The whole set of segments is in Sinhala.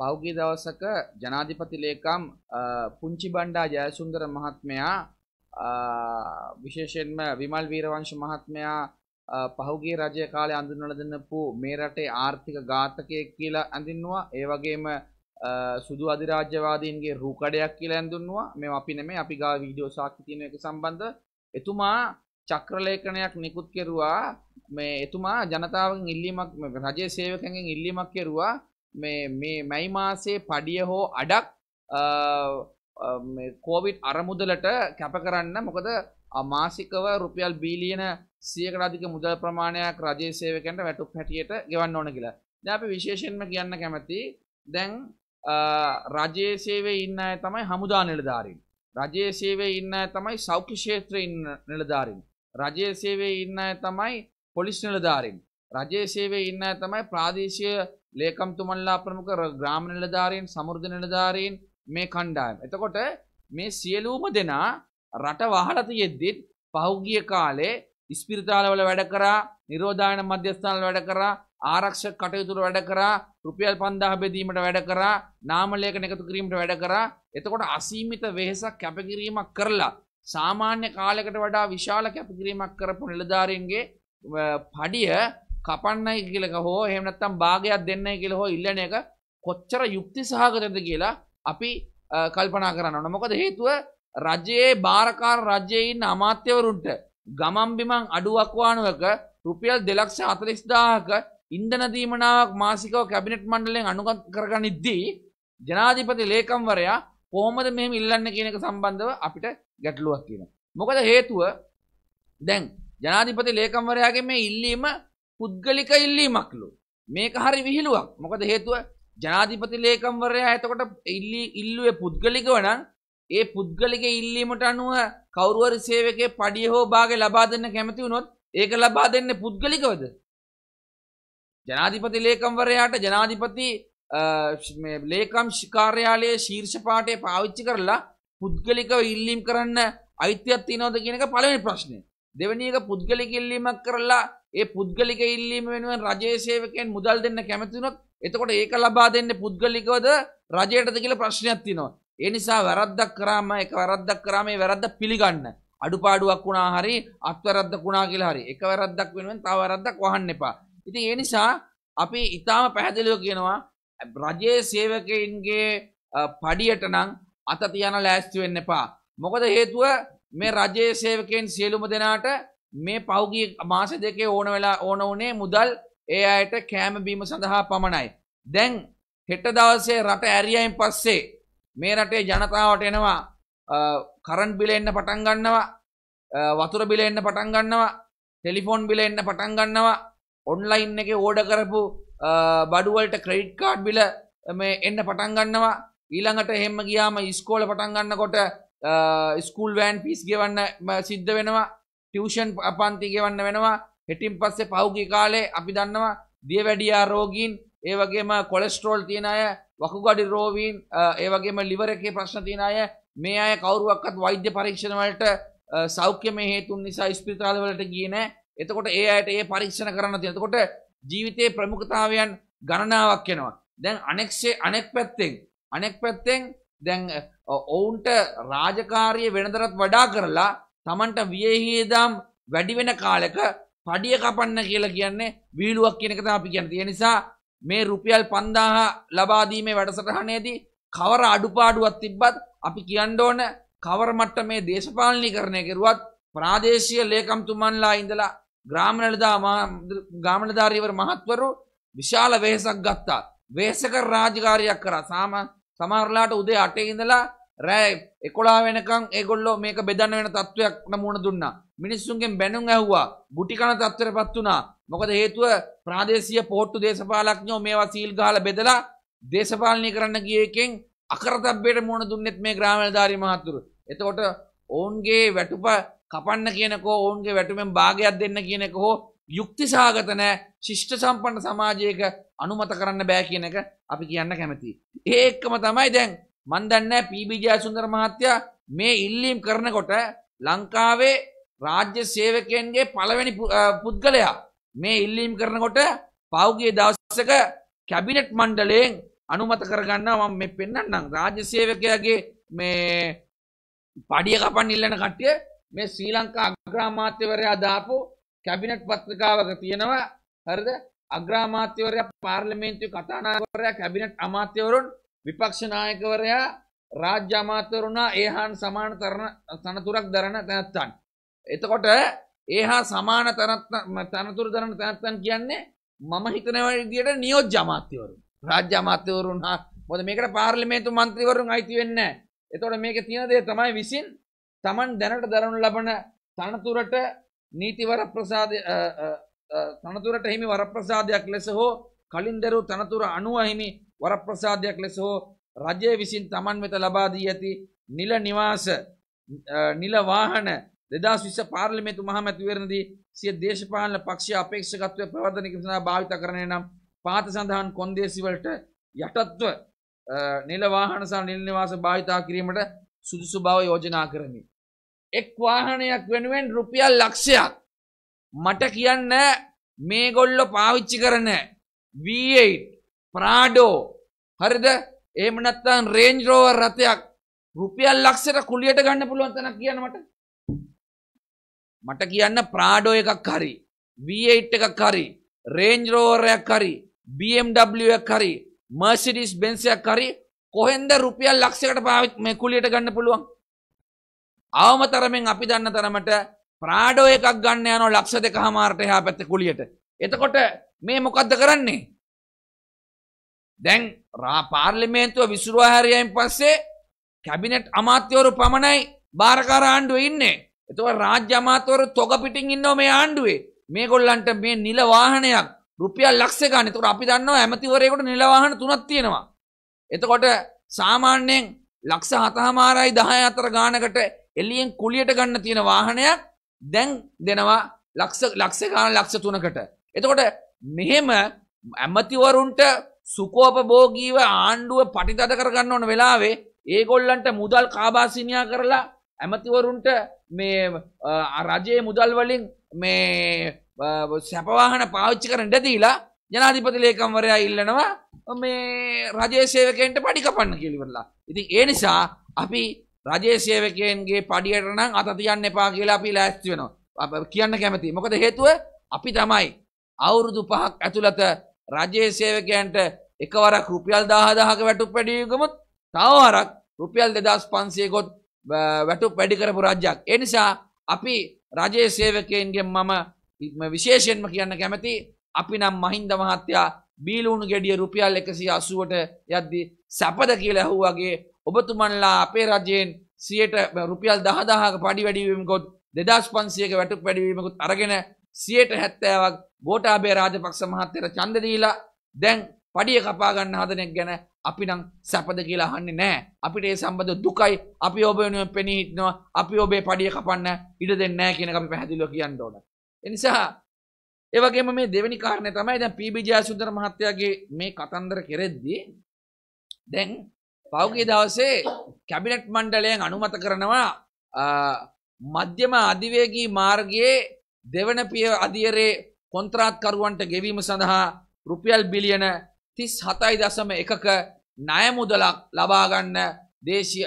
පෞගී දවසක ජනාධිපති ලේකම් පුංචි බණ්ඩා ජයසුන්දර මහත්මයා විශේෂයෙන්ම විමල් වීරවංශ මහත්මයා පහුගේ රජය කාලය අඳුනල දෙන්නපු මේ රටේ ආර්ථික ඝාතකයෙක් කියලා ඇඳින්නවා ඒ වගේම සුදු අධිරාජ්‍යවාදීන්ගේ රූකඩයක් කියලා ඇඳුන්නවා මේ අපි නෙමේ අපි ගාව වීඩියෝ සාක්ෂි තියෙන එක සම්බන්ධ එතුමා චක්‍රලේඛනයක් නිකුත් කෙරුවා මේ එතුමා ජනතාවගෙන් ඉල්ලීමක් රජයේ සේවකයන්ගෙන් ඉල්ලීමක් කෙරුවා මේ මේ මැයි මාසේ පඩිය හෝ අඩක් කෝවිට් අරමුදලට කැප කරන්න මොකද අමාසිකව රුපියල් බීලියන සියකරාධික මුදල් ප්‍රමාණයක් රජයේ සේවකන්ට වැටුක් හැටියට ගෙවන්න ඕන කියලා දැපි විශේෂෙන්ම කියන්න කැමති දැන් රජයේ සේවේ ඉන්න තමයි හමුදා නිලධාරින් රජයේ සේවේ ඉන්න තමයි සෞඛ්‍ය ක්ෂේත්‍ර ඉන්න නිලධාරින් රජයේ සේවේ ඉන්න තමයි පොලිස් නිලධාරින් රජයේ සේවේ ඉන්න තමයි ප්‍රාදේශීය ලේකම්තුමන්ලා ප්‍රමුඛ ග්‍රාම නිලධාරීන් සමෘද්ධ නිලධාරීන් මේ කණ්ඩායම. එතකොට මේ සියලූම දෙනා රට වහලා තියෙද්දිත් පහුගිය කාලේ ඉස්පිරිතාලවල වැඩ කරා නිරෝධායන මධ්‍යස්ථානවල වැඩ කරා ආරක්ෂක කටයුතුවල වැඩ කරා රුපියල් 5000 බෙදීමට වැඩ කරා නාමලේඛන එකතු කිරීමට වැඩ කරා එතකොට අසීමිත වෙහෙසක් කැපකිරීමක් කරලා සාමාන්‍ය කාලයකට වඩා විශාල කැපකිරීමක් කරපු නිලධාරීන්ගේ පඩිය කපන්නයි කියලක හෝ එහෙම නැත්තම් භාගයක් දෙන්නයි කියලා හෝ ඉල්ලන එක කොච්චර යුක්ති සහගතද කියලා අපි කල්පනා කරන්න ඕන. මොකද හේතුව රජයේ බාරකාර රජයේ ඉන්න අමාත්‍යවරුන්ට ගමන් බිමන් අඩුවක්වානුවක රුපියල් 240000ක ඉන්ධන දීමනාවක් මාසිකව කැබිනට් මණ්ඩලයෙන් අනුගත කරගනිද්දී ජනාධිපති ලේකම්වරයා කොහොමද මෙහෙම ඉල්ලන්නේ කියන එක සම්බන්ධව අපිට ගැටලුවක් තියෙනවා. මොකද හේතුව දැන් ජනාධිපති ලේකම්වරයාගේ මේ ඉල්ලීම පුද්ගලික ඉල්ලීමක්ලු මේක හරි විහිළුවක් මොකද හේතුව ජනාධිපති ලේකම්වරයා ඇතකොට ඉල්ලි ඉල්ලුවේ පුද්ගලිකව නම් ඒ පුද්ගලික ඉල්ලීමට අනුව කවුරුවරි සේවකේ පඩිය හෝ භාගය ලබා දෙන්න කැමති වුණොත් ඒක ලබා දෙන්නේ පුද්ගලිකවද ජනාධිපති ලේකම්වරයාට ජනාධිපති ලේකම් කාර්යාලයේ ශීර්ෂ පාඨය පාවිච්චි කරලා පුද්ගලිකව ඉල්ලීම් කරන්න අයිතියක් තියනවද කියන එක පළවෙනි ප්‍රශ්නේ දෙවෙනි එක පුද්ගලික ඉල්ලීමක් කරලා ඒ පුද්ගලික ඉල්ලීම වෙනුවෙන් රජයේ සේවකයන් මුදල් දෙන්න කැමති වුණොත් එතකොට ඒක ලබා දෙන්නේ පුද්ගලිකවද රජයටද කියලා ප්‍රශ්නයක් තියෙනවා. ඒ නිසා වැරද්දක් කරාම ඒක වැරද්දක් කරාම ඒ වැරද්ද පිළිගන්න. අඩුපාඩුවක් වුණා හරි අත්වැරද්දක් වුණා කියලා හරි එක වැරද්දක් වෙනුවෙන් තව වැරද්දක් වහන්න එපා. ඉතින් ඒ නිසා අපි ඊටාම පැහැදිලිව කියනවා රජයේ සේවකයන්ගේ පඩියට නම් අත තියන ලෑස්ති වෙන්න එපා. මොකද හේතුව මේ රජයේ සේවකයන් සියලුම දෙනාට මේ පෞගිය මාස දෙකේ ඕන වෙලා ඕන වනේ මුදල් ඒ අයට කෑම බීම සඳහා පමණයි. දැන් හෙට දවසේ රට ඇරියයින් පස්සේ මේ රටේ ජනතාවට එනවා කරන් බිල එන්න පටන් ගන්නවා වතුර බිල එන්න පටන් ගන්නවා ටෙලිෆෝන් බිල එන්න පටන් ගන්නවා ඔන්ලයින් එකේ ඕඩර් කරපු බඩු වලට ක්‍රෙඩිට් කාඩ් බිල මේ එන්න පටන් ගන්නවා ඊළඟට එහෙම ගියාම ඉස්කෝලේ පටන් ගන්නකොට ස්කූල් වෑන් ෆීස් ගෙවන්න සිද්ධ වෙනවා ටියෂන් අපන්ති ගෙවන්න වෙනවා හෙටින් පස්සේ පහුගි කාලේ අපි දන්නවා දිය වැඩියා රෝගීන් ඒවගේම කොලෙස්ට්‍රෝල් තියෙන අය වකුගඩි රෝවීන් ඒවගේම ලිවරකේ ප්‍රශ්න තියෙන අය මේ අය කවරුවක්කත් වෛද්‍ය පරීක්ෂණවලට සෞඛ්‍යම හේතුන් නිසා ස්පිරිතාලවලට ගියනෑ එතකොට ඒ අයට ඒ පරීක්ෂණ කරන්න තියතකොට ජීවිතයේ ප්‍රමුඛතාවයන් ගණනාවක් වෙනවා දැන් අනෙක්ෂේ අනෙක් පැත්තෙන් අනෙක් පැත්තෙන් දැන් ඔවුන්ට රාජකාරය වෙනදරත් වඩා කරලා තමන්ට වියහියදම් වැඩි වෙන කාලෙක පඩිය කපන්න කියලා කියන්නේ වීලුවක් කියන එක තමයි අපි කියන්නේ. ඒ නිසා මේ රුපියල් 5000 ලබා දීමේ වැඩසටහනේදී කවර අඩුපාඩුවක් තිබ්බත් අපි කියන්න ඕන කවර මට්ටමේ දේශපාලනීකරණය කෙරුවත් ප්‍රාදේශීය ලේකම්තුමන්ලා ඉඳලා ග්‍රාම නිලදා ග්‍රාම නිලධාරීවරු මහත්වරු විශාල වෙහෙසක් ගත්තා. වෙහෙසකර රාජකාරියක් කරා. සමහරලාට උදේ 8 ඉඳලා රෑ එකොලා වෙනකං ඒගොල්ලෝ මේක බෙදන්න වෙන තත්ත්වයක් නමුණ දුන්නා. මිනිස්සුන්ගෙන් බැනුම් ඇහුවා ගුටිකන තත්ත්වයට පත් වුණා. මොකද හේතුව ප්‍රාදේශීය පෝට්ටු දේශපාලඥයෝ මේවා සීල් ගහලා බෙදලා දේශපාලනය කරන්න ගිය එකෙන් අකරතබ්බයට මුණ දුන්නෙත් මේ ග්‍රාමණධාරී මහතුරු. එතකොට ඔවුන්ගේ වැටුප කපන්න කියනකෝ ඔවුන්ගේ වැටුමෙන් භාගයක් දෙන්න කියනක හෝ යුක්තිසාගත නෑ ශිෂ්ට සම්පන්න සමාජයක අනුමත කරන්න බෑ කියන එක අපි කියන්න කැමති. ඒකම තමයි දැන් මන් දන්නේ පීබිජය සුන්දර මහත්තයා මේ ඉල්ලීම් කරනකොට ලංකාවේ රාජ්‍ය සේවකයන්ගේ පළවෙනි පුද්ගලයා මේ ඉල්ලීම් කරනකොට පෞගේ දවසක කැබිනට් මණ්ඩලයෙන් අනුමත කරගන්නවා මම මේ පෙන්වන්නම් රාජ්‍ය සේවකයාගේ මේ පඩිය කපන්න ඉල්ලන කට්ටිය මේ ශ්‍රී ලංකා අග්‍රාමාත්‍යවරයා දාපු කැබිනට් පත්‍රිකාවක තියෙනවා හරිද අග්‍රාමාත්‍යවරයා පාර්ලිමේන්තු කතානායකවරයා කැබිනට් අමාත්‍යවරුන් විපක්ෂනායකවරයා රාජ්‍ය අමාත්‍යවරුණා ඒහාන් සමාන තරණ තනතුරක් දරන තැනැත්තන්. එතකොට ඒහා සමාන තනතුර දරන තැනැත්තන් කියන්නේ මම හිතනව විදියට නියෝජ්‍ය අමාත්‍යවරු රාජ්‍ය අමාත්‍යවරුන් හා මොද මේකට පාර්ලිමේන්තු මන්ත්‍රීවරුන් අයිති වෙන්න. එතකොට මේක තියෙන දේ තමයි විසින් තමන් දැනට දරනු ලබන තනතුරට නීතිවර ප්‍රසාද තනතුරට හිමි වරප්‍රසාදයක් ලෙස හෝ කලින් දරූ තනතුර අනුව හිමි වරප්‍රසාදයක් ලෙස හෝ රජය විසින් තමන් වෙත ලබා දී ඇති නිල නිවාස නිල වාහන දෙදස් විස පාර්ලිමේතු මහමැතිවරණදී සිය දේශපාලන පක්ෂ අපේක්ෂකත්වය ප්‍රවර්ධනය කිරීම සඳහා භාවිත කරන්නේ නම් පාත සඳහන් කොන්දේසි වලට යටත්ව නිල වාහන සහ නිල නිවාස භාවිතා කිරීමට සුදුසු බව යෝජනා කරමි. එක් වාහනයක් වෙනුවෙන් රුපියල් ලක්ෂයක් මට කියන්න මේගොල්ලෝ පාවිච්චි කරන V8 ප්‍රාඩෝ හරිද ඒමනත්තන් රේන්ජ් රෝවර් රථයක් රුපියල් ලක්ෂයට කුලියට ගන්න පුළුවන් තැනක් කියනමට මට කියන්න ප්‍රාඩෝ එකක් හරි V8 එකක් හරි රේන්ජ් රෝවරයක් හරි BMW එකක් හරි මර්සිඩිස් බෙන්ස් එකක් හරි කොහෙන්ද රුපියල් ලක්ෂයකට පාවිච්චි මේ කුලියට ගන්න පුළුවන් අවම තරමෙන් අපි දන්න තරමට ප්‍රාඩෝ එකක් ගන්න යනවා ලක්ෂ දෙකහමාරට එහා පැත්තේ කුලියට එතකොට මේ මොකද්ද කරන්නේ දැන් පාර්ලිමේන්තුව විසුරුවාහරයන් පස්සේ කැබිනට් අමාත්‍යවරු පමණයි භාරකාර ආණ්ඩුව ඉන්නේ. එතුව රාජ්‍ය අමාත්‍යවරු තොග පිටින් ඉන්නව මේ ආණ්ඩුවේ. මේගොල්ලන්ට මේ නිල වාහනයක් රුපියල් ලක්ෂ ගන්න. එතකොට අපි දන්නවා ඇමතිවරයෙකුට නිල වාහන තුනක් තියෙනවා. එතකොට සාමාන්‍යයෙන් ලක්ෂ 7මාරයි 10 අතර ගානකට එළියෙන් කුලියට ගන්න තියෙන වාහනයක් දැන් දෙනවා ලක්ෂ ලක්ෂ ගාන ලක්ෂ තුනකට. එතකොට මෙහෙම ඇමතිවරුන්ට සුකෝපභෝගීව ආණ්ඩුව පටිතද කරගන්න ඕන වෙලාවේ ඒගොල්ලන්ට මුදල් කාබාසිනයා කරලා ඇමතිවරුන්ට මේ රජයේ මුදල් වලින් මේ සැපවාහන පාවිච්චි කරන්න දීලා ජනාධිපති ලේකම්වරයා ඉල්ලනවා මේ රජයේ සේවකයන්ට පඩි කපන්න කියලා. ඉතින් ඒ නිසා අපි රජයේ සේවකයන්ගේ පඩියට නම් අත තියන්න එපා කියලා අපි ලෑස්ති වෙනවා. කියන්න කැමතියි. මොකද හේතුව අපි තමයි අවුරුදු 5ක් ඇතුළත රජයේ සේවකයන්ට එකවරක් රුපියල් දාහදාහක වැටුප් වැඩියගමුත් තවරක් රුපියල් දෙදස් පන්සේ ගොත් වැටුප් වැඩි කරපු රජ්ජක්. එනිසා අපි රජයේ සේවකයන්ගෙන් මම විශේෂයෙන්ම කියන්න කැමති අපි නම් මහින්ද මහත්තයා බීලුණු ගෙඩිය රුපියල් එකසිය අසුවට යද්දි සැපද කියලා ඇහුවාගේ ඔබතුමන්ලා අපේ රජයෙන් සියට රුපියල් දහදාහක පඩි වැඩිවීමකොත් දෙදස් පන්සියක වැටුප් වැඩිවීමකුත් අරගෙන සියයට හැත්තෑවක් ගෝටාබේ රාජපක්ෂ මහත්තර චන්දදීලා දැන් පඩිය කපාගන්න හදනෙක් ගැන අපි නම් සැපද කියලා හන්නේ නෑ අපිට ඒ සම්බඳ දුකයි අපි ඔබ වෙනුවෙන් පෙනී හිටනවා අපි ඔබේ පඩිය කපන්න ඉඩ දෙන්නෑ කියන අපි පැහැදිලිව කියන්න ඕන. එනිසා ඒ වගේම මේ දෙවෙනි කාරණේ තමයි දැන් පීබී ජයසුන්දර මහත්තයාගේ මේ කතන්දර කෙරෙද්දී දැන් පෞගේ දවසේ කැබිනට් මණ්ඩලයෙන් අනුමත කරනවා මධ්‍යම අධිවේගී මාර්ගයේ දෙවන පිය අධියරේ කොන්ත්‍රාත්කරුවන්ට ගෙවීම සඳහා රුපියල් බිලියන තිස් හතයි දසම එකක නයමුදලක් ලබාගන්න දේශී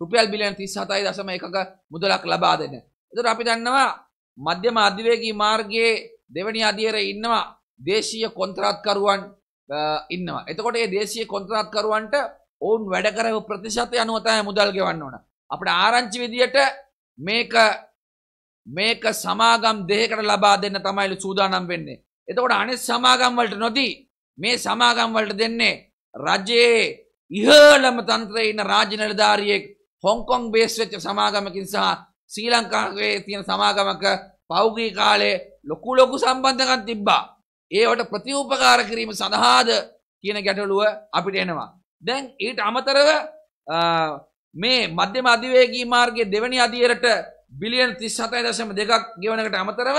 රුපියල් බිලියන තිස් හතයි දසම එකක මුදලක් ලබා දෙන. එතුට අපි දන්නවා මධ්‍යම අධිවේගී මාර්ගයේ දෙවනි අධියර ඉන්නවා දේශීය කොන්ත්‍රාත්කරුවන් ඉන්නවා. එතකොට ඒ දේශීය කොන්ත්‍රාත්කරුවන්ට ඔවුන් වැඩකරව ප්‍රතිශතය අනුවතය මුදල් ගෙවන්න ඕන. අපට ආරංචි විදියට මේක මේක සමාගම් දෙහකට ලබා දෙන්න තමයිලු සූදානම් වෙන්නේ. එතකොට අනිත් සමාගම් වලට නොදී මේ සමාගම් වලට දෙන්නේ රජයේ ඉහළම තන්ත්‍රයේ ඉන්න රාජ්‍ය නිලධාරියෙක් හොංකොං බේස් වෙච්ච සමාගමකින් සහ ශ්‍රී ලංකාවේ තියෙන සමාගමක පෞගී කාලේ ලොකු ලොකු සම්බන්ධකම් තිබ්බා. ඒවට ප්‍රතිඋපකාර කිරීම සඳහාද කියන ගැටලුව අපිට එනවා. දැන් ඊට අමතරව මේ මධ්‍යම අධිවේගී මාර්ගයේ දෙවැනි අදියරට බිලියන් තිස් සතයි දශම දෙකක් ගෙවනකට අමතරව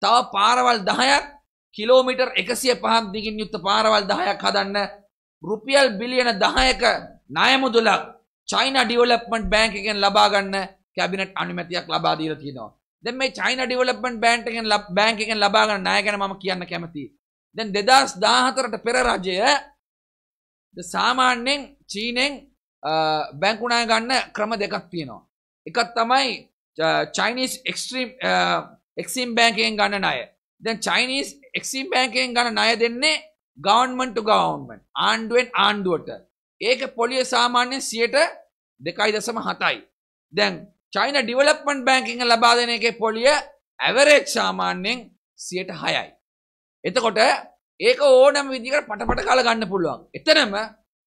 තව පාරවල් දහයක් කිලෝමිටර් එකසිය පහක් දිගින් යුත්ත පාරවල් දහයක් හදන්න රුපියල් බිලියන දහයක නයමුදුලක් චයින ඩියවලප්මන්ට් බෑංකගෙන් ලබාගන්න කැබිනට් අනුමැතියක් ලබා දීලා තියෙනවා. දැන් මේ චයින ඩිවලොප්මන්ට් බෑන්ක් එකෙන් බෑන්ක් එකෙන් ලබා ගන්න ණය ගැන මම කියන්න කැමතියි. දැන් 2014ට පෙර රජය සාමාන්‍යයෙන් චීනෙන් බැංකු ණය ගන්න ක්‍රම දෙකක් තියෙනවා. එකක් තමයි චයිනිස් එක්ස්ට්‍රීම් එක්සිම් බෑන්කෙන් ගන්න අය දැන් චයිනිස් එක්සිම් බෑන්කෙන් ගන්න අය දෙන්නේ ගවන්මන්ට ගවන්මන් ආණ්ඩුවෙන් ආණ්ඩුවට ඒක පොලිය සාමාන්‍යෙන් සියට දෙකයි දසම හතයි දැන් චයින ඩිවලප්මන්් බෑංකිං ලබා දෙන එක පොලිය ඇවරේජ් සාමාන්‍යෙන් සියට හයයි එතකොට ඒක ඕනම විදිකට පටපට කාල ගන්න පුළුවන් එතනම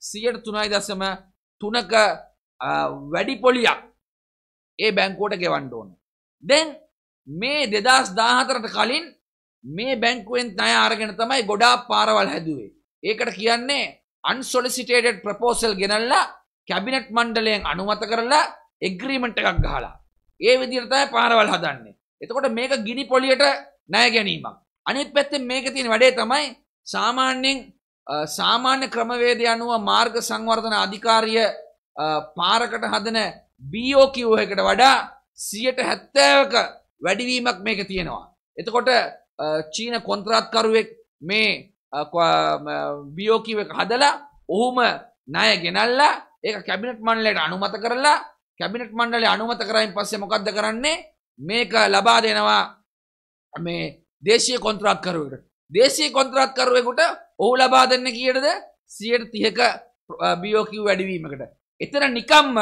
සියට තුනයි දසම තුනක uh, වැඩි පොලියක් ඒ බැංකුවට ගෙවන්ඩ ඕන. දැන් මේ දෙදස් දාහතරට කලින් මේ බැංකුවෙන් අය අරගෙන තමයි ගොඩා පාරවල් හැදුවේ. ඒකට කියන්නේ අන්සොලිසිටේටඩ් ප්‍රපෝසල් ගෙනල්ලා කැබිනට් මණ්ඩලයෙන් අනුමත කරලා එග්‍රීමට එකක් ගහලා. ඒ විදිරතය පාරවල් හදන්නේ. එතකොට මේක ගිනි පොලියට නෑ ගැනීමක්. අනිත් පැත්තෙන් මේක තියෙන වැඩේ තමයි සාමාන්‍යෙන් සාමාන්‍ය ක්‍රමවේද අනුව මාර්ග සංවර්ධන අධිකාරිය පාරකට හදන බෝකිව් එකට වඩා සියට හැත්තෑවක වැඩිවීමක් මේක තියෙනවා. එතකොට චීන කොන්ත්‍රාත්කරුවෙක් මේ බියෝකිව එක හදලා ඔහුම ණය ගෙනල්ලා ඒක කැබිනට් මණ්ඩලයට අනුමත කරලා කැබිනට් මණ්ඩලය අනුමත කරයින් පස්සේ මොකක්ද කරන්නේ මේක ලබා දෙනවා මේ දේශීය කොන්ත්‍රාත්කරුවෙකුට දේශීය කොන්ත්‍රාත්කරුවෙකුට ඔහු ලබා දෙන්නේ කීයටද 130ක බියෝකිව් වැඩිවීමකට එතන නිකම්ම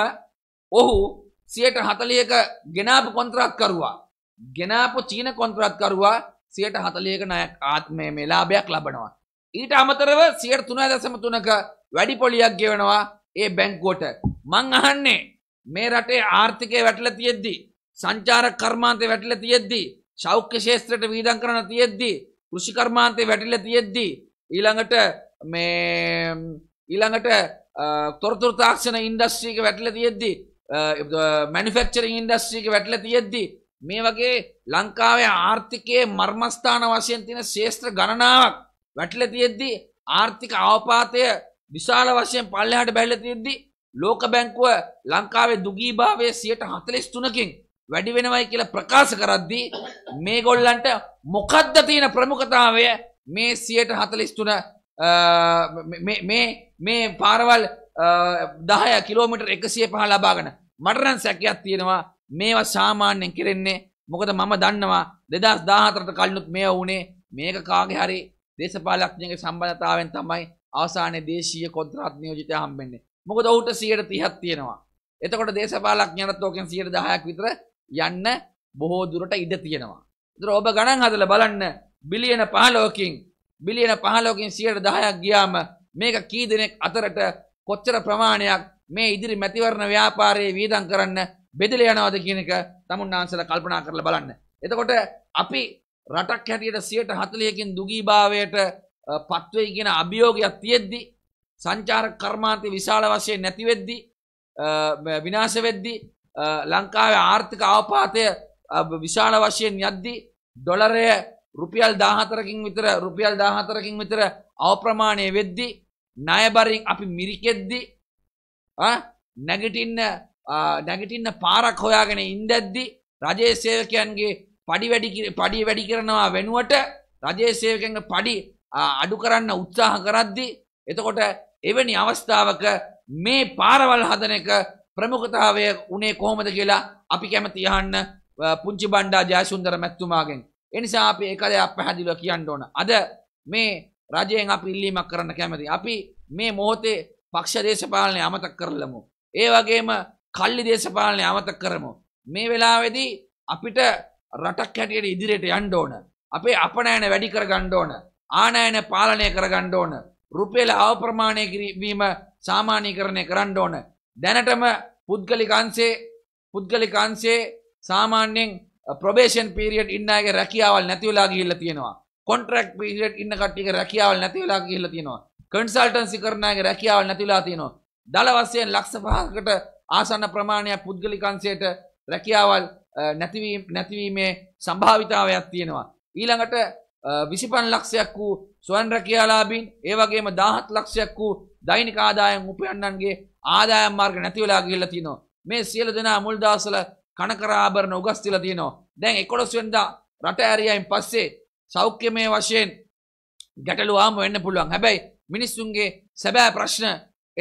ඔහු සියට හතලියක ගෙනාපු කොන්ත්‍රාත්කරවා ගෙනාපු චීන කොන්ත්‍රාත්කරවා සියට හතලියක නයක් ආත්මය මේ ලාභයක් ලබනවා. ඊට අමතරව සියට තුනා දසම තුනක වැඩි පොලියක් ගෙවනවා ඒ බැංකෝට මං අහන්නේ මේ රටේ ආර්ථිකය වැටල තියෙද්දී සංචාර කර්මාන්තය වැටල තියෙද්දී ශෞක්‍ය ශේත්‍රයට වීදන් කරන තියෙද්දී කෘෂිකර්මාන්තය වැටිල තියෙද්දී ඊළඟට මේ ඊළඟට තොරතුර තාක්ෂණ ඉන්ඩස්ට්‍රීක වැටල තියෙද්දී මැනිෆෙක්චරින් ඉන්ඩස්්‍රීක වැටල තියෙද්දි මේ වගේ ලංකාවේ ආර්ථිකයේ මර්මස්ථාන වශයෙන් තින ශේෂත්‍ර ගණනාවක් වැටල තියෙද්දි ආර්ථික අවපාතය විශාල වශයෙන් පල්ලහට බැල්ල තියෙද්දි ලෝක බැංකුව ලංකාවේ දුගී භාවය සියයට හතලෙස් තුනකින් වැඩි වෙනවයි කියලා ප්‍රකාශ කරද්දී මේ ගොල්ලන්ට මොකද්ද තියෙන ප්‍රමුඛතාවය මේ සියයට හතලිස්තුන මේ පාරවල් දහය කිලෝමිට එකසිය පහ ලබාගෙන මටරන් සැකයක් තියෙනවා මේවා සාමාන්‍යෙන් කෙරෙන්නේ මොකද මම දන්නවා දෙදස් දාහතරට කල්නුත් මේ වුණේ මේක කාගේ හරි දේශපාලක්ඥගේ සම්බලතාවෙන් තමයි අවසානය දේශීය කොන්ත්‍රාත් නියෝජිතය හම්බෙන්නේ මොකද ඔහුට සියයට තිහත් තියෙනවා එතකොට දේශපාලක්ඥනතෝකෙන් සියයට දහයක් විතර යන්න බොහෝ දුරට ඉඩ තියෙනවා දුර ඔබ ගණන් හදල බලන්න බිලියන පහලෝකින් බිලියන පහලෝකින් සියයට දහයක් ගියාම මේක කී දෙනෙක් අතරට කොච්චර ප්‍රමාණයක් මේ ඉදිරි මැතිවරණ ව්‍යාපාරයේ වීදම් කරන්න බෙදල යනවාද කියන එක තමුන්නාන්සල කල්පනා කරලා බලන්න. එතකොට අපි රටක් හැටියට සියයට හතලියකින් දුගීභාවයට පත්වයි කියන අභියෝගයක් තියෙද්දි සංචාර කර්මාන්තය විශාල වශයෙන් නැතිවෙද්දි විනාශවෙද්දි ලංකාවේ ආර්ථික අවපාතය විශාල වශයෙන් යද්දි ඩොලරය රුපියල් දාහතරකින් විතර රුපියල් දාහතරකින් විතර අවප්‍රමාණය වෙද්දි ණයබරින් අපි මිරිකෙද්දි නැගිටින්න නැගිටින්න පාරක් හොයාගෙන ඉන්දැද්දි රජයේ සේවකයන්ගේ පඩි වැඩි පඩිය වැඩි කරනවා වෙනුවට රජයේ සේවකයන්ගේ පඩි අඩු කරන්න උත්සාහ කරද්දි එතකොට එවැනි අවස්ථාවක මේ පාරවල් හදන එක ප්‍රමුඛතාවය උනේ කොහොමද කියලා අපි කැමති අහන්න පුංචි බණ්ඩා ජයසුන්දර මැතිතුමාගෙන් එනිසා අපි ඒකලයක් පැහැදිලිව කියන්න ඕන අද මේ රජයෙන් අප ඉල්ලීමක් කරන්න කැමති. අපි මේ මොහොතේ පක්ෂ දේශපාලනය අමතක් කරලමු. ඒ වගේම කල්ලි දේශපාලනය අමතක් කරමු. මේ වෙලාවෙදී අපිට රටක් හැටියට ඉදිරියට යන්න ඕන. අපේ අපනෑන වැඩි කර ගන්න ඕන. ආනයන පාලනය කර ගන්න ඕන. රුපියල අවප්‍රමාණය කිරීම සාමාන්‍යීකරණය කරන්න ඕන. දැනටම පුද්ගලිකාන්සේ පුද්ගලිකාන්සේ සාමාන්‍යයෙන් ප්‍රබේෂන් පීරියට් ඉන්නගේ රැකියාවල් නැතිවලා ගිහිල්ලා තියෙනවා. කොන්ට්‍රක් පිරිියට් ඉන්න කට්ටික රැකියාවල් නැතිවෙලා කියලා තියෙනවා කන්සල්ටන්සි කරනගේ රැකියාවල් නැතිලා තියෙනවා දළ වසයෙන් ලක්ෂ පහකට ආසන්න ප්‍රමාණයක් පුද්ගලිකන්සයට රැකියාවල් නැතිවීම නැතිවීමේ සම්භාවිතාවයක් තියෙනවා ඊළඟට විසිපන් ලක්ෂයක් වූ ස්වන් රැකියාලාබීන් ඒවගේම දාහත් ලක්ෂයක් වූ දෛනික ආදායන් උපයන්නන්ගේ ආදායම් මාර්ග නැතිවෙලා ගිල්ල තිනවා මේ සියල දෙනා මුල්දාසල කනකරාබරණ උගස්තිල තියනවා දැන් එකොළොස්වෙන්දා රට ඇරයයින් පස්සේ සෞඛ්‍යමය වශයෙන් ගැටලුවාම වෙන්න පුළුවන් හැබැයි මිනිස්සුන්ගේ සැබෑ ප්‍රශ්න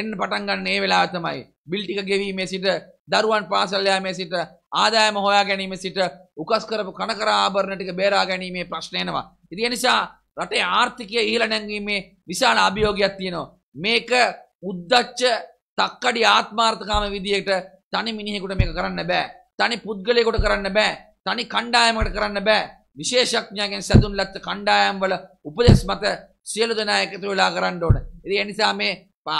එන්න පටන්ගන්න ඒ වෙලා තමයි බිල්ටික ගෙවීමේ සිට දරුවන් පාසල්යාමේ සිට ආදායම හොයා ගැනීම සිට උකස් කරපු කනකර ආභරණටික බේරා ගැනීමේ ප්‍රශ්නයනවා. ඉති නිසා රටේ ආර්ථිකය ඉහළ නැංගීමේ විශාල අභියෝගයක් තියෙනවා. මේක උද්දච්ච තක්කඩි ආත්මාර්ථකාම විදියට තනි මිනිහෙකුට මේක කරන්න බෑ. තනි පුද්ගලයකුට කරන්න බෑ. තනි කණ්ඩායමකට කරන්න බෑ. විශේෂඥයන්ගෙන් සැදුන් ලත්ත කණ්ඩායම්වල උපදෙස් මත සියලු දෙනා එකතු වෙලා කරන්න ඕන. ඉතින් ඒ නිසා මේ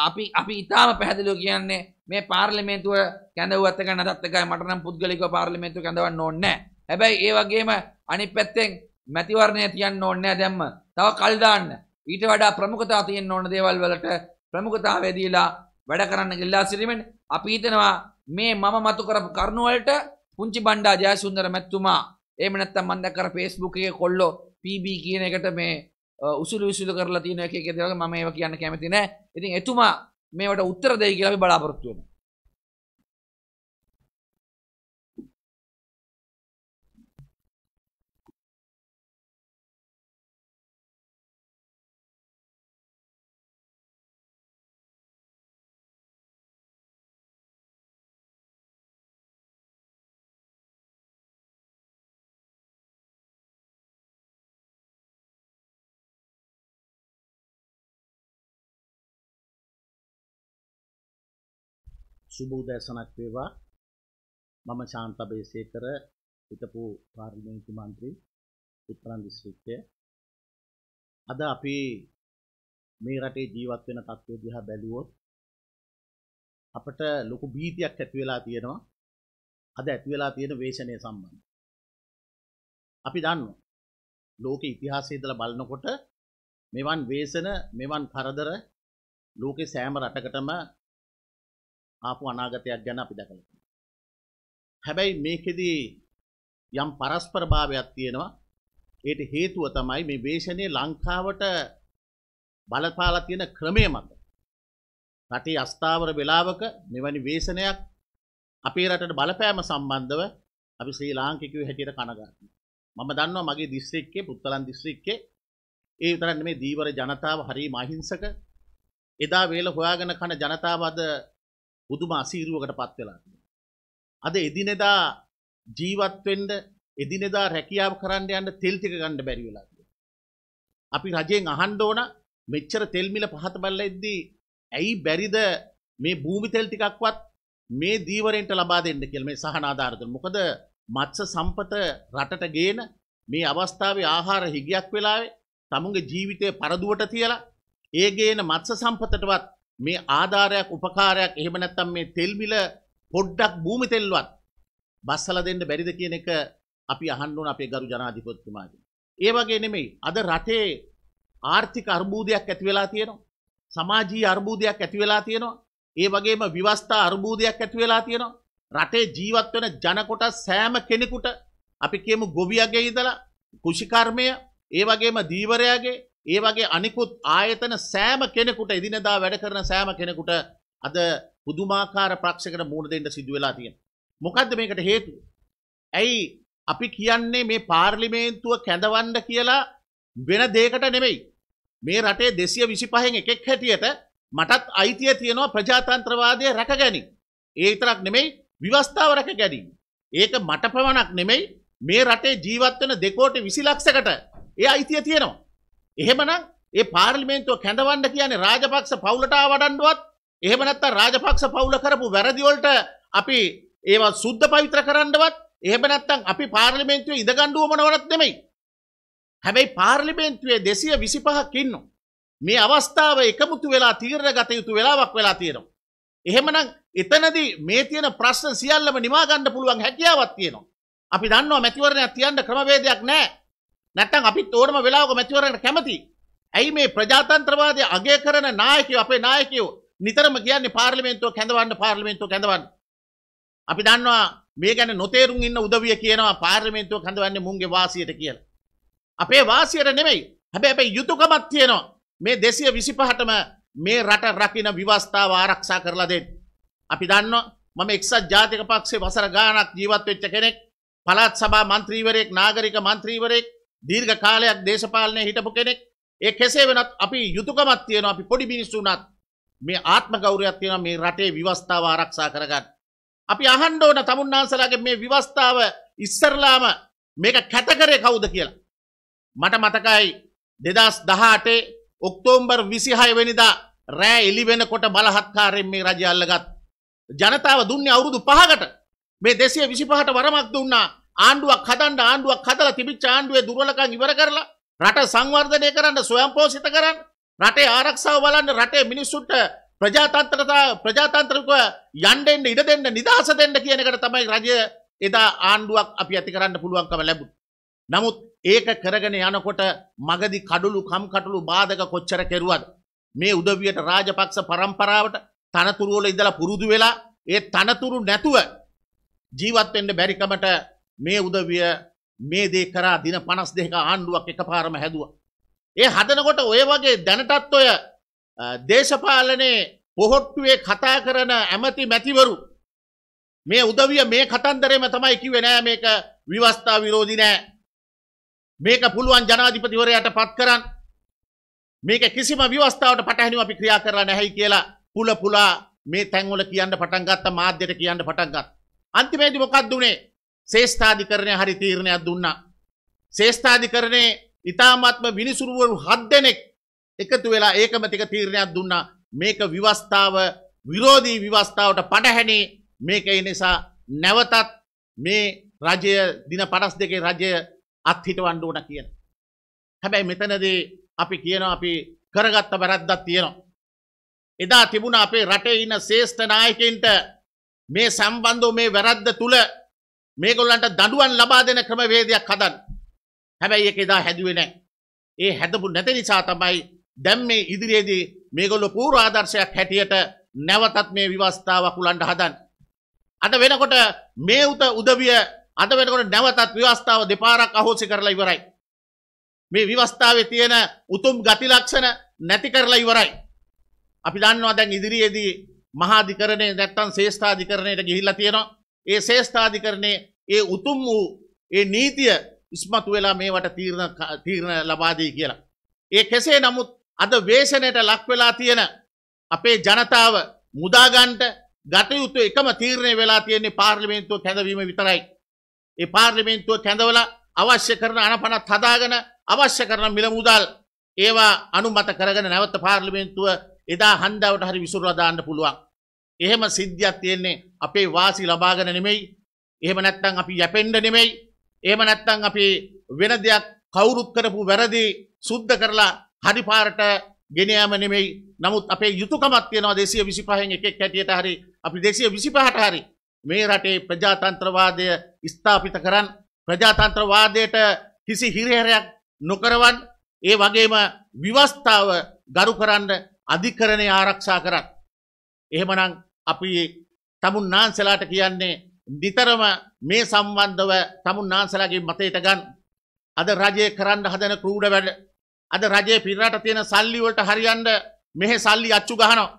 අපි අපි ඊටාම පැහැදිලිව කියන්නේ මේ පාර්ලිමේන්තුව කැඳවුවත් එකයි නැතත් එකයි මට නම් පුද්ගලිකව පාර්ලිමේන්තුව කැඳවන්න ඕනේ නැහැ. හැබැයි ඒ වගේම අනිත් පැත්තෙන් මැතිවරණය තියන්න ඕනේ නැහැ දැම්ම. තව කල් දාන්න. ඊට වඩා ප්‍රමුඛතාව තියෙන්න ඕන දේවල් වලට ප්‍රමුඛතාවය දීලා වැඩ කරන්න ගිල්ලා සිටීමෙන් අපි හිතනවා මේ මම මතු කරපු කරුණු වලට පුංචි බණ්ඩා ජයසුන්දර මැතිතුමා ඒම නැත්තම් මන්ද කර ෆේස්බුක් එකේ කොල්ලෝ PB කියන එකට මේ උසුළු විසුළු කරලා තියෙන එක එක දේවල් මම ඒවා කියන්න කැමති නෑ. ඉතින් එතුමා මේවට උත්තර දෙයි කියලා අපි බලාපොරොත්තු වෙනවා. සුබෝදෑසනක් වේවා මම ශාන්තබේසේකර හිටපු පාර්ලිමේන්තු මන්ත්‍රී උත්තරන් දිස්ත්‍රික්කය අද අපි මේ රටේ ජීවත් වෙන තත්ත්වය දිහා බැලුවොත් අපට ලොකු භීතියක් ඇති වෙලා තියෙනවා අද ඇති වෙලා තියෙන වේෂණය සම්බන්ධ අපි දන්නවා ලෝක ඉතිහාසයේ ඉඳලා බලනකොට මෙවන් වේසන මෙවන් කරදර ලෝකේ සෑම රටකටම ආපු අනාගතයක් ගැන අපි දැකලා තියෙනවා. හැබැයි මේකෙදි යම් පරස්පර භාවයක් තියෙනවා. ඒට හේතුව තමයි මේ වේශනයේ ලංකාවට බලපාලා තියෙන ක්‍රමය මත. රටේ අස්ථාවර වෙලාවක මෙවැනි වේශනයක් අපේ රටට බලපෑම සම්බන්ධව අපි ශ්‍රී ලාංකිකයෝ හැටියට කනගාටුයි. මම දන්නවා මගේ දිස්ත්‍රික්කයේ පුත්තලන් දිස්ත්‍රික්කයේ ඒ විතරක් නෙමේ දීවර ජනතාව හරිම අහිංසක. එදා වේල හොයාගෙන කන ජනතාව අද බුදුම අසීරුවකට පත් වෙලා අද එදිනෙදා ජීවත්වෙන්ඩ එදිනෙදා රැකියාව කරන්න යන්න තෙල්තික ගණ්ඩ බැරිවෙලා අපි රජයෙන් අහන්ඩෝන මෙච්චර තෙල්මිල පහත බල්ල එද්දී ඇයි බැරිද මේ භූමි තෙල් ටිකක්වත් මේ දීවරෙන්ට ලබා දෙන්න කියල මේ සහනාධාරද මොකද මත්ස සම්පත රටට ගේන මේ අවස්ථාවේ ආහාර හිගයක් වෙලාවේ තමුන්ගේ ජීවිතය පරදුවට තියලා ඒගේන මත්ස සම්පතටවත් මේ ආධාරයක් උපකාරයක් එහෙම නැත්තම් මේ තෙල් මිල පොඩ්ඩක් භූමි තෙල්වත් බස්සලා දෙන්න බැරිද කියන එක අපි අහන්න ඕන අපේ ගරු ජනාධිපතිතුමාගෙන්. ඒ වගේ නෙමෙයි අද රටේ ආර්ථික අර්බුදයක් ඇති වෙලා තියෙනවා. සමාජීය අර්බුදයක් ඇති වෙලා තියෙනවා. ඒ වගේම විවස්ථා අර්බුදයක් ඇති වෙලා තියෙනවා. රටේ ජීවත් වෙන ජන කොටස් සෑම කෙනෙකුට අපි කියමු ගොවියගේ ඉඳලා කුෂිකර්මය ඒ වගේම දීවරයාගේ ඒ වගේ අනිකුත් ආයතන සෑම කෙනෙකුට එදිනදා වැඩ කරන සෑම කෙනෙකුට අද පුදුමාකාර ප්‍රක්ෂකට මූුණ දෙෙන්ට සිදුවෙලා තියෙන. මොකක්ද මේකට හේතු. ඇයි අපි කියන්නේ මේ පාර්ලිමේන්තුව කැඳවන්ඩ කියලා වෙන දේකට නෙමෙයි. මේ රටේ දෙසිය විසි පහෙන් එකෙක් හැටියට මටත් අයිතිය තියෙනවා ප්‍රජාතන්ත්‍රවාදය රැක ගැනි. ඒ තරක් නෙමෙයි විවස්ථාව රැක ගැනීම. ඒක මට පමණක් නෙමෙයි මේ රටේ ජීවත්වන දෙකෝට විසි ලක්සකට ඒ අයිතිය තියෙනවා. එහෙමනම් ඒ පාර්ලිමේන්තුව කැඳවන්න කියන්නේ රාජපක්ෂ පවුලට වඩන්ඩුවත් එහෙම නැත්නම් රාජපක්ෂ පවුල කරපු වැරදි වලට අපි ඒවා සුද්ධ පවිත්‍ර කරන්නවත් එහෙම නැත්නම් අපි පාර්ලිමේන්තුවේ ඉඳගන්න උවමනවත් නෙමෙයි. හැබැයි පාර්ලිමේන්තුවේ 225ක් ඉන්නවා. මේ අවස්ථාව එකමුතු වෙලා තීරණ ගත යුතු වෙලාවක් වෙලා තියෙනවා. එහෙමනම් එතනදී මේ තියෙන ප්‍රශ්න සියල්ලම නිවා ගන්න පුළුවන් හැකියාවක් තියෙනවා. අපි දන්නවා මැතිවරණයක් තියන්න ක්‍රමවේදයක් නැහැ. නැත්තම් අපි තෝරම වෙලාවක මැතිවරණයට කැමති. ඇයි මේ ප්‍රජාතන්ත්‍රවාදය අගය කරන නායකයෝ අපේ නායකයෝ නිතරම කියන්නේ පාර්ලිමේන්තුව කැඳවන්න පාර්ලිමේන්තුව කැඳවන්න. අපි දන්නවා මේ ගැන නොතේරුම් ඉන්න උදවිය කියනවා පාර්ලිමේන්තුව කැඳවන්නේ මුන්ගේ වාසියට කියලා. අපේ වාසියට නෙමෙයි. හැබැයි අපේ යුතුයකමක් තියෙනවා. මේ 225ටම මේ රට රකින්න විවස්ථාව ආරක්ෂා කරලා දෙන්න. අපි දන්නවා මම එක්සත් ජාතික පක්ෂේ වසර ගාණක් ජීවත් වෙච්ච කෙනෙක්. පළාත් සභා මන්ත්‍රීවරයෙක්, නාගරික මන්ත්‍රීවරයෙක්, දීර්ඝ කාලයක් දේශපාලනය හිටපු කෙනෙක් ඒ කෙසේ වෙනත් අපි යුතුකමත් තියෙනවා අපි පොඩි මිනිස්සුනත් මේ ආත්ම ගෞරවයක් තියෙනවා මේ රටේ විවස්ථාව ආරක්ෂා කරගන්න. අපි අහන්න ඕන තමුන්නාන්සලාගේ මේ විවස්ථාව ඉස්සරලාම මේක කැත කරේ කවුද කියලා. මට මතකයි 2018 ඔක්තෝබර් 26 වෙනිදා රෑ එළි වෙනකොට බලහත්කාරයෙන් මේ රජය අල්ලගත් ජනතාව දුන්නේ අවුරුදු 5කට මේ 225ට වරමක් දුන්නා ආණ්ඩුවක් හදන්න ආණ්ඩුවක් හදලා තිබිච්ච ආණ්ඩුවේ දුර්වලකම් ඉවර කරලා රට සංවර්ධනය කරන්න ස්වයංපෝෂිත කරන්න රටේ ආරක්ෂාව බලන්න රටේ මිනිස්සුන්ට ප්‍රජාතන්ත්‍රතා ප්‍රජාතන්ත්‍රක යන්න එන්න ඉඩ දෙන්න නිදහස දෙන්න කියන එකට තමයි රජය එදා ආණ්ඩුවක් අපි ඇති කරන්න පුළුවන්කම ලැබුණේ. නමුත් ඒක කරගෙන යනකොට මගදී කඩළු කම්කටොළු බාධක කොච්චර කෙරුවද මේ උදවියට රාජපක්ෂ පරම්පරාවට තනතුරු වල ඉඳලා පුරුදු වෙලා ඒ තනතුරු නැතුව ජීවත් වෙන්න බැරිකමට මේ උදවිය මේ දේ කරා දින පනස් දෙක ආණ්ඩුවක් එකපාරම හැදුව. ඒ හදනකොට ඔය වගේ දැනටත් ඔය දේශපාලනයේ පොහොට්ටුවේ කතා කරන ඇමති මැතිවරු මේ උදවිය මේ කතන්දරේම තමයි කිව්වේ නෑ මේක විවස්ථා විරෝධී නෑ මේක පුළුවන් ජනාධිපතිවරයාට පත් කරන්න මේක කිසිම විවස්ථාවට පටහැනිව අපි ක්‍රියා කරලා නැහැයි කියලා පුල පුලා මේ තැන්වල කියන්න පටන් ගත්ත මාධ්‍යට කියන්න පටන් ගත්තා අන්තිමේදී මොකක්ද උනේ ශේෂ්ඨාධිකරණය හරි තීරණයක් දුන්නා. ශේෂ්ඨාධිකරණයේ ඉතාමත්ම විනිසුරුවරු හත් දෙනෙක් එකතු වෙලා ඒකමතික තීරණයක් දුන්නා මේක විවස්ථාව විරෝධී විවස්ථාවට පටහැනේ මේක නිසා නැවතත් මේ රජය දින පනස් දෙකේ රජය අත්හිටවන්න ඕන කියන. හැබැයි මෙතනදී අපි කියනවා අපි කරගත්ත වැරද්දක් තියෙනවා. එදා තිබුණ අපේ රටේ ඉන්න ශේෂ්ඨ නායකයින්ට මේ සම්බන්ධව මේ වැරද්ද තුළ මේගොල්ලන්ට දඩුවන් ලබා දෙන ක්‍රමවේදයක් හදන් හැබැයි එක එදා හැදුවේ නෑ ඒ හැදපු නැති නිසා තමයි දැම් මේ ඉදිරියේදී මේගොල්ලො පූරාදර්ශයක් හැටියට නැවතත් මේ විවස්ථාවක් උලන්ට හදන්. අද වෙනකොට මේ උත උදවිය අද වෙනකොට නැවතත් ව්‍යවස්ථාව දෙපාරක් අහෝසි කරලා ඉවරයි. මේ විවස්ථාවේ තියෙන උතුම් ගතිලක්ෂණ නැති කරලා ඉවරයි. අපි දන්නවා දැන් ඉදිරියේදී මහාධිකරණය නැත්තම් ශේෂ්ඨාධිකරණයට ගිහිල්ලා තියෙනවා. ඒ ශේෂ්ඨාධිකරණය ඒ උතුම් වූ ඒ නීතිය ඉස්මතු වෙලා මේවට තීරණ තීරණ ලබාදී කියලා. ඒ කෙසේ නමුත් අද වේශනයට ලක්වෙලා තියෙන අපේ ජනතාව මුදාගන්ට ගතයුතු එකම තීරණය වෙලා තියෙන්නේ පාර්ලිමේන්තුව කැඳවීම විතරයි. ඒ පාර්ලිමේන්තුව කැඳවල අවශ්‍ය කරන අනපනත් හදාගෙන අවශ්‍ය කරන මිල මුදල් ඒවා අනුමත කරගෙන නැවත පාර්ලිමේන්තුව එදා හන්දාවට හරි විසුරලා දාන්න පුළුවන්. එහෙම සිද්ධියක් තියෙන්නේ අපේ වාසි ලබාගෙන නෙමෙයි. එහෙම නැත්නම් අපි යැපෙන්න නෙමෙයි. එහෙම නැත්නම් අපි වෙන දෙයක් කවුරුත් කරපු වැරදි සුද්ධ කරලා හරි පාරට ගෙන යාම නෙමෙයි. නමුත් අපේ යුතුයකමක් තියෙනවා 225න් එකෙක් හැටියට හරි අපි 225ට හරි මේ රටේ ප්‍රජාතන්ත්‍රවාදය ස්ථාපිත කරන් ප්‍රජාතන්ත්‍රවාදයට කිසි හිරිහැරයක් නොකරවන් ඒ වගේම විවස්ථාව ගරු කරන්න අධිකරණය ආරක්ෂා කරත්. එහෙමනම් අපි තමුන් නාන්සලාට කියන්නේ නිතරම මේ සම්බන්ධව තමුන් නාන්සලාගේ මතයට ගන්න. අද රජය කරන්න හදන කූඩ වැඩ. අද රජයේ පිරරට තියෙන සල්ලි වලට හරියන්න මෙහෙ සල්ලි අච්චු ගහනවා.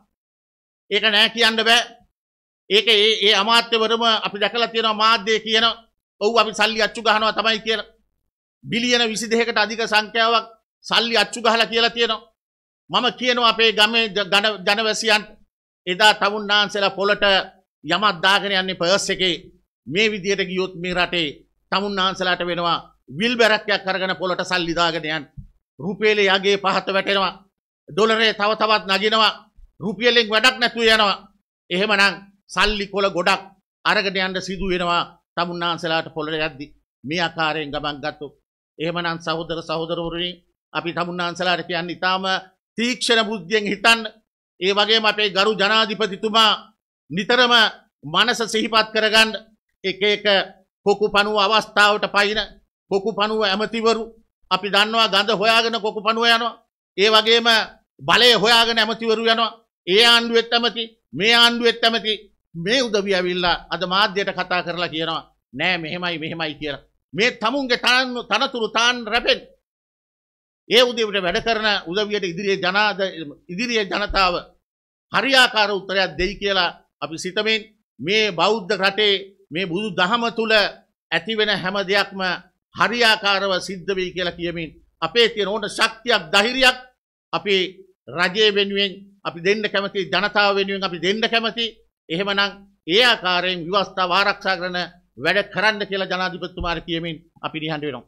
ඒක නෑ කියන්න බෑ. ඒක ඒ ඒ අමාත්‍යවරම අපි දැකලා තියෙනවා මාධ්‍යය කියන ඔව් අපි සල්ලි අච්චු ගහනවා තමයි කියලා. බිලියන 22කට අධික සංඛ්‍යාවක් සල්ලි අච්චු ගහලා කියලා තියෙනවා. මම කියනවා අපේ ගමේ ජනවැසියන්ට එදා තමුන්නාන්සලා පොලට යමත් දාගෙන යන්නේ පර්ස් එකේ මේ විදියට ගියොත් මේ රටේ තමුන්නාන්සලාට වෙනවා විල් බැරක්කයක් කරගෙන පොලට සල්ලි දාගෙන යන්න. රුපියලේ යගේ පහත වැටෙනවා. ඩොලරේ තව තවත් නගිනවා. රුපියලෙන් වැඩක් නැතුව යනවා. එහෙමනම් සල්ලි කොල ගොඩක් අරගෙන යන්න සිදු වෙනවා තමුන්නාන්සලාට පොලට යද්දි. මේ ආකාරයෙන් ගමන් ගත්තොත්. එහෙමනම් සහෝදර සහෝදරවරුනි අපි තමුන්නාන්සලාට කියන්නේ ඊටාම තීක්ෂණ බුද්ධියෙන් හිතන්න ඒ වගේම අපේ ගරු ජනාධිපතිතුමා නිතරම මනස සිහිපත් කරගන්න එක එක කොකු පනුව අවස්ථාවට පයින කොකු පනුව ඇමතිවරු අපි දන්නවා ගඳ හොයාගෙන කොකු පනුව යනවා ඒ වගේම බලය හොයාගෙන ඇමතිවරු යනවා ඒ ආණ්ඩුවෙත් ඇමති මේ ආණ්ඩුවෙත් ඇමති මේ උදවිය ඇවිල්ලා අද මාධ්‍යයට කතා කරලා කියනවා නෑ මෙහෙමයි මෙහෙමයි කියලා මේ තමුන්ගේ තනතුරු තාන් රැපෙන් ඒ උදේට වැඩ කරන උදවියට ඉදිරියේ ජනාද ඉදිරියේ ජනතාව හරියාකාර උත්තරයක් දෙයි කියලා අපි සිතමින් මේ බෞද්ධ රටේ මේ බුදු දහම තුල ඇතිවෙන හැම දෙයක්ම හරියාකාරව සිද්ධ වෙයි කියලා කියමින් අපේ තියෙන ඕන ශක්තියක් ධෛර්යයක් අපි රජය වෙනුවෙන් අපි දෙන්න කැමති ජනතාව වෙනුවෙන් අපි දෙන්න කැමති එහෙමනම් ඒ ආකාරයෙන් විවස්ථාව ආරක්ෂා කරන වැඩ කරන්න කියලා ජනාධිපතිතුමාට කියමින් අපි නිහඬ වෙනවා